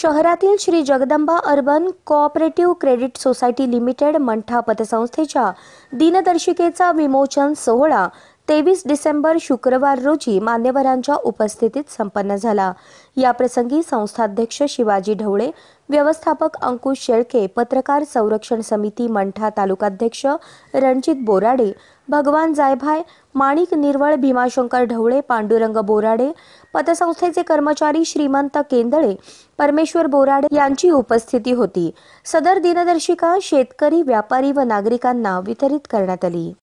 शहरातील Shri Jagdamba urban cooperative credit society limited Mantha पतसंस्थेच्या दिनदर्शिकेचा विमोचन सोहळा तेवीस डिसेंबर शुक्रवार रोजी मान्यवरांच्या उपस्थितीत संपन्न झाला याप्रसंगी संस्थाध्यक्ष शिवाजी ढवळे व्यवस्थापक अंकुश शेळके पत्रकार संरक्षण समिती मंठा तालुकाध्यक्ष रणजित बोराडे भगवान जायभाय माणिक निर्वळ भीमाशंकर ढवळे पांडुरंग बोराडे पतसंस्थेचे कर्मचारी श्रीमंत केंदळे परमेश्वर बोराडे यांची उपस्थिती होती सदर दिनदर्शिका शेतकरी व्यापारी व नागरिकांना वितरित करण्यात आली